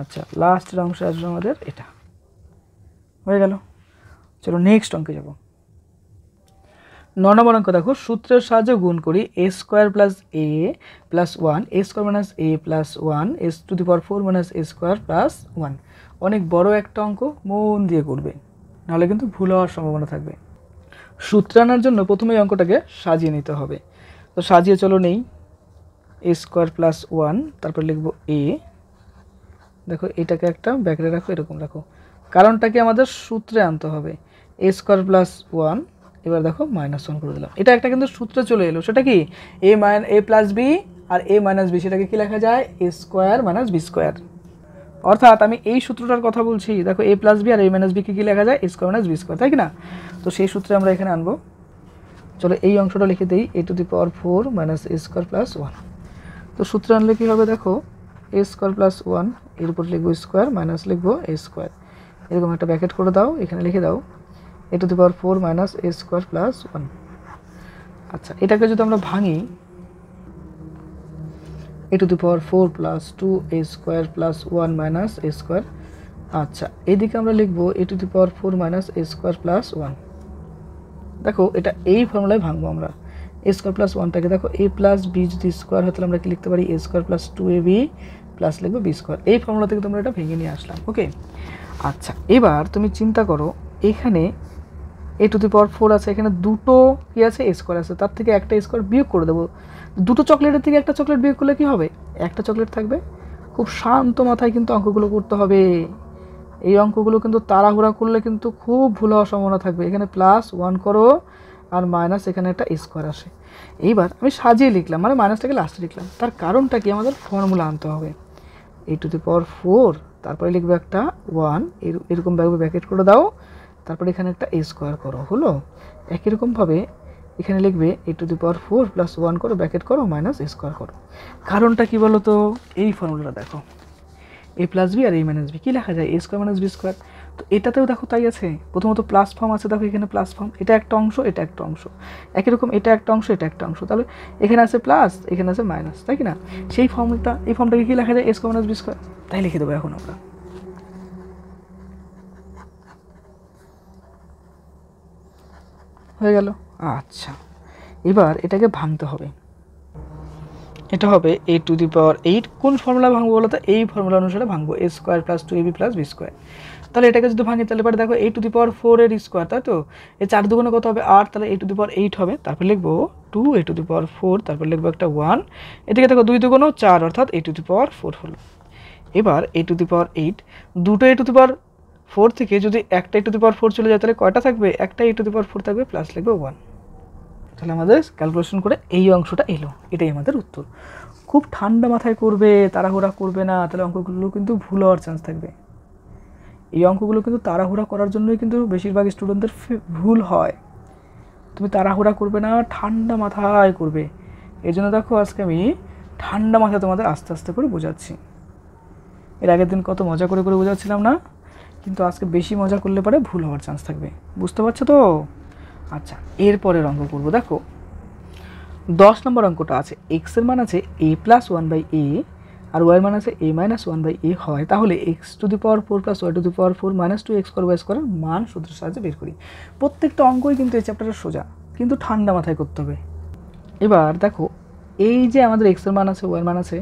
আচ্ছা লাস্টের অংশে আসবে আমাদের এটা হয়ে গেল চলো নেক্সট অঙ্কে যাবো ন অঙ্ক দেখো সূত্রের সাহায্যে গুণ করি A square plus A plus one A square minus A plus one S to the power four minus A square plus one অনেক বড় একটা অঙ্ক মন দিয়ে করবে নাহলে কিন্তু ভুল হওয়ার সম্ভাবনা থাকবে আনার জন্য প্রথমে অঙ্কটাকে সাজিয়ে নিতে হবে তো সাজিয়ে চলো নেই এ স্কোয়ার প্লাস ওয়ান তারপর লিখবো এ দেখো এটাকে একটা ব্যাকরে রাখো এরকম রাখো কারণটাকে আমাদের সূত্রে আনতে হবে এ স্কোয়ার প্লাস ওয়ান এবার দেখো মাইনাস ওয়ান করে দিলাম এটা একটা কিন্তু সূত্র চলে এলো সেটা কি A mine A plus B আর এ মাইনাস বি সেটাকে কী লেখা যায় A square minus B square অর্থাৎ আমি এই সূত্রটার কথা বলছি দেখো এ প্লাস বি আর এ মাইনাস বিকে কী লেখা যায় A square minus B square তাই কি না তো সেই সূত্রে আমরা এখানে আনবো চলো এই অংশটা লিখে দিই A to the power four minus A square plus one তো সূত্রে আনলে কী হবে দেখো এ স্কোয়ার প্লাস ওয়ান এর উপর লিখবো স্কোয়ার মাইনাস লিখবো এ স্কোয়ার এরকম একটা ব্যাকেট করে দাও এখানে লিখে দাও A to the power four minus A square plus one আচ্ছা এটাকে যদি আমরা ভাঙি A to the power four plus two A square plus one minus A square আচ্ছা এদিকে আমরা লিখবো এ to the power four minus A square plus one দেখো এটা এই ফর্মুলায় ভাঙবো আমরা এ স্কোয়ার প্লাস ওয়ানটাকে দেখো এ প্লাস বি যদি স্কোয়ার হয় তাহলে আমরা কি লিখতে পারি A square plus two A B plus লিখবো বি স্কোয়ার এই ফর্মুলা থেকে তোমরা এটা ভেঙে নিয়ে আসলাম ওকে আচ্ছা এবার তুমি চিন্তা করো এখানে এ টু দি পাওয়ার ফোর আছে এখানে দুটো কী আছে স্কোয়ার আছে তার থেকে একটা স্কোয়ার বিয়োগ করে দেবো দুটো চকলেটের থেকে একটা চকলেট বিয়োগ করলে কি হবে একটা চকলেট থাকবে খুব শান্ত মাথায় কিন্তু অঙ্কগুলো করতে হবে এই অঙ্কগুলো কিন্তু তাড়াহুড়া করলে কিন্তু খুব ভুল হওয়ার সম্ভাবনা থাকবে এখানে প্লাস ওয়ান করো আর মাইনাস এখানে একটা স্কোয়ার আসে এইবার আমি সাজিয়ে লিখলাম মানে মাইনাসটাকে লাস্টে লিখলাম তার কারণটা কি আমাদের ফর্মুলা আনতে হবে এই টু দি পাওয়ার ফোর তারপরে লিখবো একটা ওয়ান এরকমভাবে ব্যাকেট করে দাও তারপরে এখানে একটা এ স্কোয়ার করো হলো একই রকমভাবে এখানে লিখবে A to the power four plus one করো ব্যাকেট করো মাইনাস এ স্কোয়ার করো কারণটা কী বলো তো এই ফর্মুলাটা দেখো এ প্লাস বি আর এ মাইনাস বি কী লেখা যায় A square minus B square তো এটাতেও দেখো তাই আছে প্রথমত প্লাস ফর্ম আছে দেখো এখানে প্লাস ফর্ম এটা একটা অংশ এটা একটা অংশ একই রকম এটা একটা অংশ এটা একটা অংশ তাহলে এখানে আছে প্লাস এখানে আছে মাইনাস তাই কি না সেই ফর্মটা এই ফর্মটাকে কী লেখা যায় A square minus B square তাই লিখে দেবো এখন আমরা হয়ে গেল আচ্ছা এবার এটাকে ভাঙতে হবে এটা হবে এ টু দি পাওয়ার এইট কোন ফর্মুলা ভাঙবো বলো তো এই ফর্মুলা অনুসারে ভাঙবো A square plus two A B plus B square তাহলে এটাকে যদি ভাঙে তাহলে এবার দেখো এ টু দি পাওয়ার ফোর এর স্কোয়ার তাই তো এ চার দুগুণে কত হবে আট তাহলে এ টু দি পাওয়ার এইট হবে তারপর লিখবো two A to the power four তারপর লিখবো একটা ওয়ান এদিকে দেখো দুই দুগুণও চার অর্থাৎ a to the power four হলো এবার এ টু দি পাওয়ার এইট দুটো এ টু দি পাওয়ার ফোর থেকে যদি একটা E to the power four চলে যায় তাহলে কয়টা থাকবে একটা E to the power four থাকবে প্লাস লাগবে ওয়ান তাহলে আমাদের ক্যালকুলেশন করে এই অংশটা এলো এটাই আমাদের উত্তর খুব ঠান্ডা মাথায় করবে তাড়াহুড়া করবে না তাহলে অঙ্কগুলো কিন্তু ভুল হওয়ার চান্স থাকবে এই অঙ্কগুলো কিন্তু তাড়াহুড়া করার জন্যই কিন্তু বেশিরভাগ স্টুডেন্টদের ভুল হয় তুমি তাড়াহুড়া করবে না ঠান্ডা মাথায় করবে এই জন্য দেখো আজকে আমি ঠান্ডা মাথায় তোমাদের আস্তে আস্তে করে বোঝাচ্ছি এর আগের দিন কত মজা করে করে বোঝাচ্ছিলাম না কিন্তু আজকে বেশি মজা করলে পরে ভুল হওয়ার চান্স থাকবে বুঝতে পারছো তো আচ্ছা এরপরের অঙ্ক করব দেখো দশ নম্বর অঙ্কটা আছে এক্সের মান আছে A plus one by A আর ওয়াই মান আছে A minus one by A হয় তাহলে X to the power four plus Y to the power four minus two X করবো স্কোয়ার মান সূত্রের সাহায্যে বের করি প্রত্যেকটা অঙ্কই কিন্তু এই চ্যাপ্টারটা সোজা কিন্তু ঠান্ডা মাথায় করতে হবে এবার দেখো এই যে আমাদের এক্সের মান আছে ওয়াই মান আছে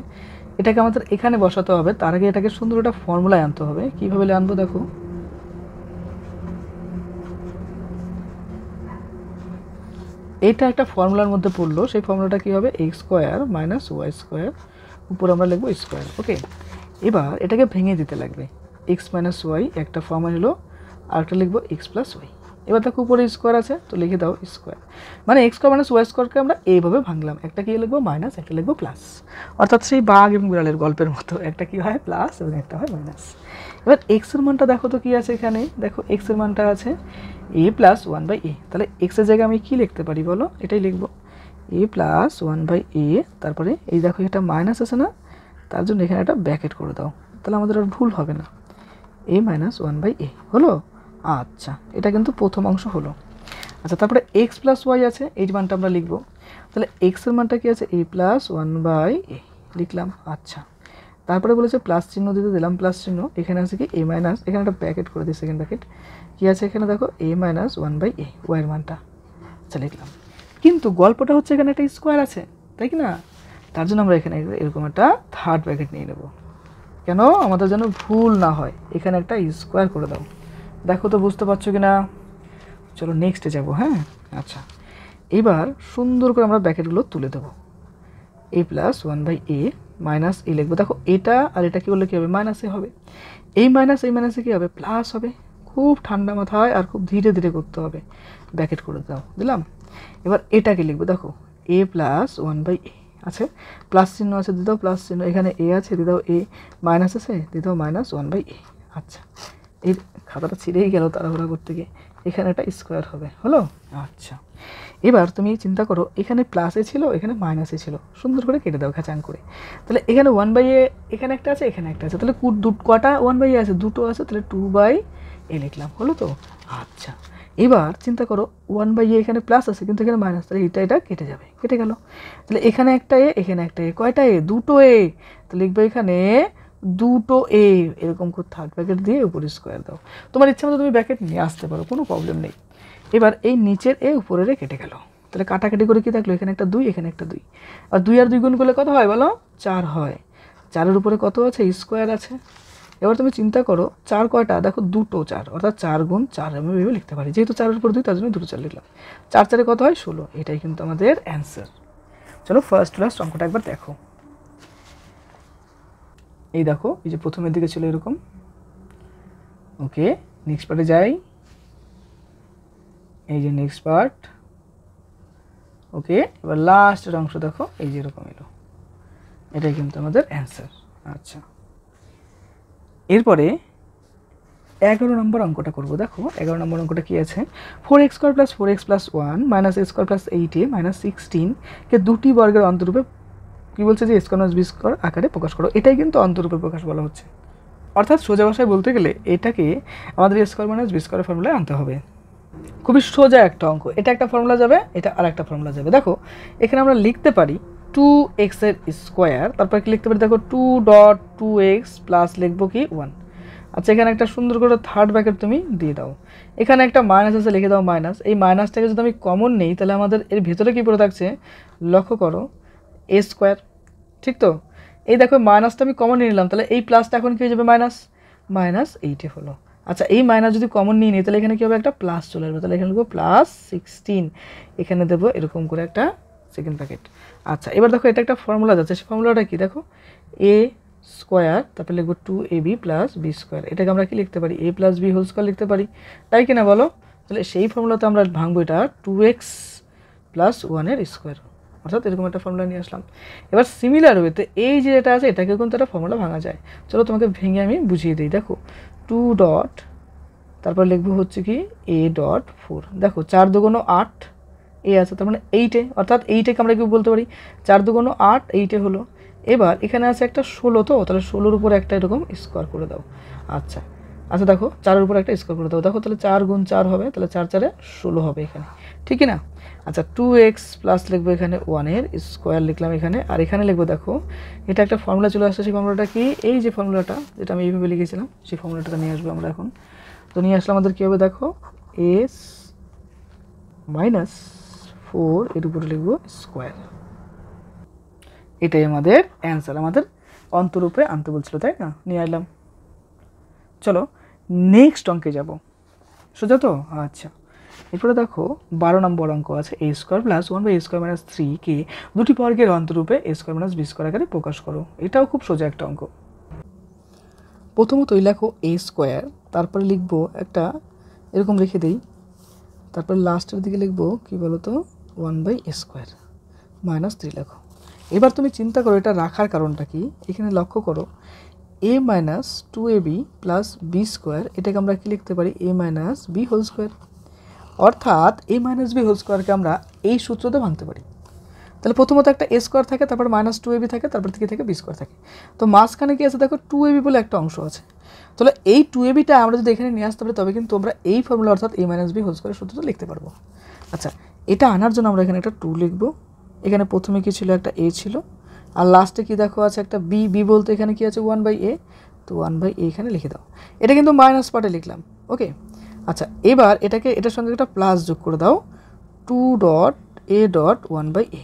এটাকে আমাদের এখানে বসাতে হবে তার আগে এটাকে সুন্দর একটা ফর্মুলায় আনতে হবে কীভাবে আনবো দেখো এটা একটা ফর্মুলার মধ্যে পড়লো সেই ফর্মুলাটা কি হবে X square minus Y square উপর আমরা লিখবো স্কোয়ার ওকে এবার এটাকে ভেঙে দিতে লাগবে এক্স মাইনাস ওয়াই একটা ফর্মুলা হলো আরেকটা লিখবো এক্স প্লাস ওয়াই এবার দেখো উপরে স্কোয়ার আছে তো লিখে দাও স্কোয়ার মানে এক্স স্কোয়ার মাইনাস ওয়াই স্কোয়ারকে আমরা এইভাবে ভাঙলাম একটা কি লিখবো মাইনাস একটা লিখবো প্লাস অর্থাৎ সেই বাঘ এবং বিড়ালের গল্পের মতো একটা কি হয় প্লাস এবং একটা হয় মাইনাস এবার এক্সের মানটা দেখো তো কী আছে এখানে দেখো এক্সের মানটা আছে A plus one by A তাহলে এক্সের জায়গায় আমি কী লিখতে পারি বলো এটাই লিখবো A plus one by A তারপরে এই দেখো এটা মাইনাস আছে না তার জন্য এখানে একটা ব্যাকেট করে দাও তাহলে আমাদের আর ভুল হবে না এ মাইনাস ওয়ান বাই এ হলো আচ্ছা এটা কিন্তু প্রথম অংশ হলো আচ্ছা তারপরে এক্স প্লাস ওয়াই আছে এইচ মানটা আমরা লিখব তাহলে এক্সের মানটা কী আছে A plus one by A লিখলাম আচ্ছা তারপরে বলেছে প্লাস চিহ্ন দিতে দিলাম প্লাস চিহ্ন এখানে আছে কি এ মাইনাস এখানে একটা প্যাকেট করে দিই সেকেন্ড প্যাকেট কী আছে এখানে দেখো A minus one by A ওয়াইয়ের মানটা আচ্ছা লিখলাম কিন্তু গল্পটা হচ্ছে এখানে একটা স্কোয়ার আছে তাই কি না তার জন্য আমরা এখানে এরকম একটা থার্ড প্যাকেট নিয়ে নেব কেন আমাদের যেন ভুল না হয় এখানে একটা স্কোয়ার করে দাও দেখো তো বুঝতে পারছো কি না চলো নেক্সটে যাব হ্যাঁ আচ্ছা এবার সুন্দর করে আমরা ব্র্যাকেটগুলো তুলে দেবো A plus one by A minus A লিখবো দেখো এটা আর এটা কী করলে কী হবে মাইনাসে হবে এই মাইনাস এই মাইনাসে কী হবে প্লাস হবে খুব ঠান্ডা মাথায় আর খুব ধীরে ধীরে করতে হবে ব্যাকেট করে দাও দিলাম এবার এটাকে লিখবো দেখো A plus one by A আছে প্লাস চিহ্ন আছে দিয়ে দাও প্লাস চিহ্ন এখানে এ আছে দিয়ে দাও এ মাইনাস আছে দিয়ে দাও মাইনাস ওয়ান বাই এ আচ্ছা এই খাতাটা ছিঁড়েই গেল তাড়াহুড়া করতে গিয়ে এখানে একটা স্কোয়ার হবে হলো আচ্ছা এবার তুমি চিন্তা করো এখানে প্লাসে ছিল এখানে মাইনাসে ছিল সুন্দর করে কেটে দাও খাঁচাং করে তাহলে এখানে ওয়ান বাই এ এখানে একটা আছে এখানে একটা আছে তাহলে দু কটা ওয়ান বাই এ আছে দুটো আছে তাহলে টু বাই এ লিখলাম হলো তো আচ্ছা এবার চিন্তা করো ওয়ান বাই এ এখানে প্লাস আছে কিন্তু এখানে মাইনাস তাহলে এটা এটা কেটে যাবে কেটে গেল তাহলে এখানে একটা এ এখানে একটা এ কয়টা এ দুটো এ তাহলে লিখবে এখানে দুটো এ এরকম করে থার্ড প্যাকেট দিয়ে উপরে স্কোয়ার দাও তোমার ইচ্ছা মতো তুমি প্যাকেট নিয়ে আসতে পারো কোনো প্রবলেম নেই এবার এই নিচের এ উপরে রে কেটে গেল তাহলে কাটাকাটি করে কী থাকলো এখানে একটা দুই এখানে একটা দুই আর দুই আর দুই গুণ করলে কত হয় বলো চার হয় চারের উপরে কত আছে স্কোয়ার আছে এবার তুমি চিন্তা করো চার কয়টা দেখো দুটো চার অর্থাৎ চার গুণ চার আমি ভেবে লিখতে পারি যেহেতু চারের উপর দুই তার জন্য দুটো চার লিখলাম চার চারে কত হয় ষোলো এটাই কিন্তু আমাদের অ্যান্সার চলো ফার্স্ট ক্লাস অঙ্কটা একবার দেখো এই দেখো এই যে প্রথমের দিকে ছিল এরকম ওকে নেক্সট পার্টে যাই এই যে নেক্সট পার্ট ওকে এবার লাস্টের অংশ দেখো এই যে এরকম এলো এটাই কিন্তু আমাদের অ্যান্সার আচ্ছা এরপরে এগারো নম্বর অঙ্কটা করব দেখো এগারো নম্বর অঙ্কটা কী আছে four X square plus four X plus one minus X square plus এইটে মাইনাস সিক্সটিনকে দুটি বর্গের অন্তরূপে কি বলছে যে স্কোয়ার বিস্কর আকারে প্রকাশ করো এটাই কিন্তু অন্তরূপে প্রকাশ বলা হচ্ছে অর্থাৎ সোজা ভাষায় বলতে গেলে এটাকে আমাদের স্কোয়ার মাইনাস বি ফর্মুলায় আনতে হবে খুবই সোজা একটা অঙ্ক এটা একটা ফর্মুলা যাবে এটা আর একটা ফর্মুলা যাবে দেখো এখানে আমরা লিখতে পারি টু এক্সের স্কোয়ার তারপর কি লিখতে পারি দেখো two dot two X plus লিখবো কি ওয়ান আচ্ছা এখানে একটা সুন্দর করে থার্ড ব্যাকেট তুমি দিয়ে দাও এখানে একটা মাইনাস আছে লিখে দাও মাইনাস এই মাইনাসটাকে যদি আমি কমন নেই তাহলে আমাদের এর ভেতরে কী পড়ে থাকছে লক্ষ্য করো এ স্কোয়ার ঠিক তো এই দেখো মাইনাসটা আমি কমন নিয়ে নিলাম তাহলে এই প্লাসটা এখন কী হয়ে যাবে মাইনাস মাইনাস এইটে হলো আচ্ছা এই মাইনাস যদি কমন নিয়ে নিই তাহলে এখানে কী হবে একটা প্লাস চলে আসবে তাহলে এখানে লিখবো প্লাস সিক্সটিন এখানে দেবো এরকম করে একটা সেকেন্ড প্যাকেট আচ্ছা এবার দেখো এটা একটা ফর্মুলা যাচ্ছে সেই ফর্মুলাটা কী দেখো এ স্কোয়ার তারপরে লিখবো two A B plus B square এটাকে আমরা কি লিখতে পারি A plus B whole square লিখতে পারি তাই কিনা বলো তাহলে সেই ফর্মুলাতে আমরা ভাঙবো এটা টু এক্স প্লাস ওয়ানের স্কোয়ার অর্থাৎ এরকম একটা ফর্মুলা নিয়ে আসলাম এবার সিমিলার ওয়েতে এই যে এটা আছে এটাকে কিন্তু একটা ফর্মুলা ভাঙা যায় চলো তোমাকে ভেঙে আমি বুঝিয়ে দিই দেখো টু ডট তারপর লিখবো হচ্ছে কি এ ডট ফোর দেখো চার দুগুণো আট এ আছে তার মানে এইটে অর্থাৎ এইটেকে আমরা কি বলতে পারি চার দুগুণো আট এইটে হলো এবার এখানে আছে একটা ষোলো তো তাহলে ষোলোর উপরে একটা এরকম স্কোয়ার করে দাও আচ্ছা আচ্ছা দেখো চারের উপর একটা স্কোয়ার করে দেবো দেখো তাহলে চার গুণ চার হবে তাহলে চার চারে ষোলো হবে এখানে ঠিক না আচ্ছা টু এক্স প্লাস লিখবো এখানে ওয়ানের স্কোয়ার লিখলাম এখানে আর এখানে লিখবো দেখো এটা একটা ফর্মুলা চলে আসছে সেই ফর্মুলাটা কি এই যে ফর্মুলাটা যেটা আমি এইভাবে লিখেছিলাম সেই ফর্মুলাটা নিয়ে আসবো আমরা এখন তো নিয়ে আসলে আমাদের কী হবে দেখো এস মাইনাস ফোর এর উপরে লিখবো স্কোয়ার এটাই আমাদের অ্যান্সার আমাদের অন্তরূপে আনতে বলছিল তাই না নিয়ে আসলাম চলো নেক্সট অঙ্কে যাব সোজা তো আচ্ছা এরপরে দেখো বারো নম্বর অঙ্ক আছে A square plus one by A square minus থ্রিকে দুটি বর্গের অন্তরূপে A square minus B square আকারে প্রকাশ করো এটাও খুব সোজা একটা অঙ্ক প্রথমতই লেখো এ স্কোয়ার তারপরে লিখবো একটা এরকম রেখে দিই তারপরে লাস্টের দিকে লিখবো কী তো one by A square minus three লেখো এবার তুমি চিন্তা করো এটা রাখার কারণটা কি এখানে লক্ষ্য করো A minus two A B plus B square এটাকে আমরা কী লিখতে পারি A minus B whole square অর্থাৎ এ মাইনাস বি হোল স্কোয়ারকে আমরা এই সূত্রতে ভাঙতে পারি তাহলে প্রথমত একটা এ স্কোয়ার থাকে তারপর মাইনাস টু এ বি থাকে তারপর থেকে থেকে বি স্কোয়ার থাকে তো মাঝখানে কি আছে দেখো টু এ বি বলে একটা অংশ আছে তাহলে এই টু এ বিটা আমরা যদি এখানে নিয়ে আসতে পারি তবে কিন্তু আমরা এই ফর্মুলা অর্থাৎ এ মাইনাস বি হোল স্কোয়ারের সূত্রটা লিখতে পারবো আচ্ছা এটা আনার জন্য আমরা এখানে একটা টু লিখবো এখানে প্রথমে কী ছিল একটা এ ছিল আর লাস্টে কি দেখো আছে একটা বি বি বলতে এখানে কি আছে ওয়ান বাই এ তো ওয়ান বাই এ এখানে লিখে দাও এটা কিন্তু মাইনাস পার্টে লিখলাম ওকে আচ্ছা এবার এটাকে এটার সঙ্গে একটা প্লাস যোগ করে দাও two dot A dot one by A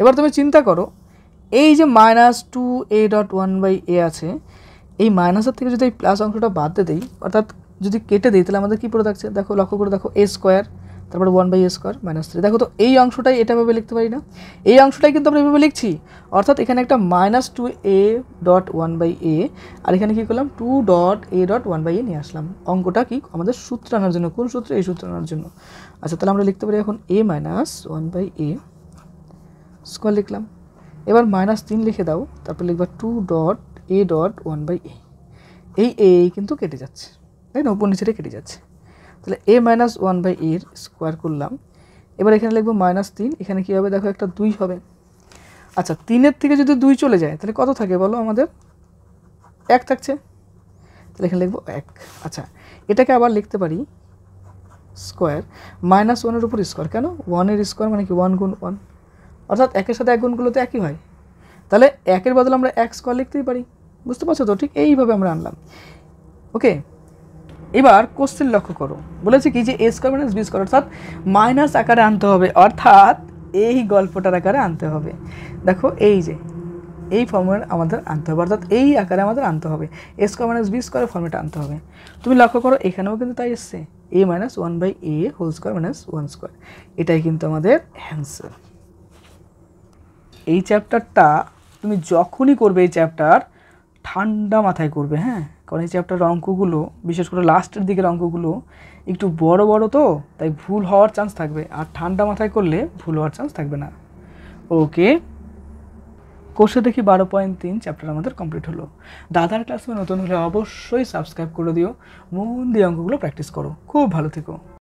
এবার তুমি চিন্তা করো এই যে minus two A dot one by A আছে এই মাইনাসের থেকে যদি এই প্লাস অংশটা বাদ দিয়ে দিই অর্থাৎ যদি কেটে দিই তাহলে আমাদের কী পড়ে থাকছে দেখো লক্ষ্য করে দেখো এ স্কোয়ার তারপর one by A square minus three দেখো তো এই অংশটাই এটাভাবে লিখতে পারি না এই অংশটাই কিন্তু আমরা এভাবে লিখছি অর্থাৎ এখানে একটা minus two A dot one by A আর এখানে কী করলাম two dot A dot one by A নিয়ে আসলাম অঙ্কটা কি আমাদের সূত্র আনার জন্য কোন সূত্র এই সূত্র আনার জন্য আচ্ছা তাহলে আমরা লিখতে পারি এখন A minus one by A square লিখলাম এবার মাইনাস তিন লিখে দাও তারপর লিখবা two dot A dot one by A এই এ কিন্তু কেটে যাচ্ছে তাই না উপর নিচেটা কেটে যাচ্ছে তাহলে এ মাইনাস ওয়ান বাই এর স্কোয়ার করলাম এবার এখানে লিখবো মাইনাস তিন এখানে কী হবে দেখো একটা দুই হবে আচ্ছা তিনের থেকে যদি দুই চলে যায় তাহলে কত থাকে বলো আমাদের এক থাকছে তাহলে এখানে লিখবো এক আচ্ছা এটাকে আবার লিখতে পারি স্কোয়ার মাইনাস ওয়ানের উপর স্কোয়ার কেন ওয়ানের স্কোয়ার মানে কি ওয়ান গুণ ওয়ান অর্থাৎ একের সাথে এক গুণগুলো তো একই হয় তাহলে একের বদলে আমরা এক স্কোয়ার লিখতেই পারি বুঝতে পারছো তো ঠিক এইভাবে আমরা আনলাম ওকে এবার কোশ্চেন লক্ষ্য করো বলেছে কি যে A square minus B square অর্থাৎ মাইনাস আকারে আনতে হবে অর্থাৎ এই গল্পটার আকারে আনতে হবে দেখো এই যে এই ফর্মুলা আমাদের আনতে হবে অর্থাৎ এই আকারে আমাদের আনতে হবে A square minus B square ফর্মেটা আনতে হবে তুমি লক্ষ্য করো এখানেও কিন্তু তাই এসছে A minus one by A whole square minus one square এটাই কিন্তু আমাদের অ্যান্সার এই চ্যাপ্টারটা তুমি যখনই করবে এই চ্যাপ্টার ঠান্ডা মাথায় করবে হ্যাঁ কারণ এই চ্যাপ্টার অঙ্কগুলো বিশেষ করে লাস্টের দিকের অঙ্কগুলো একটু বড় বড় তো তাই ভুল হওয়ার চান্স থাকবে আর ঠান্ডা মাথায় করলে ভুল হওয়ার চান্স থাকবে না ওকে কোর্সে দেখি বারো পয়েন্ট তিন চ্যাপ্টার আমাদের কমপ্লিট হলো দাদার ক্লাসে নতুন হলে অবশ্যই সাবস্ক্রাইব করে দিও মন দিয়ে অঙ্কগুলো প্র্যাকটিস করো খুব ভালো থেকো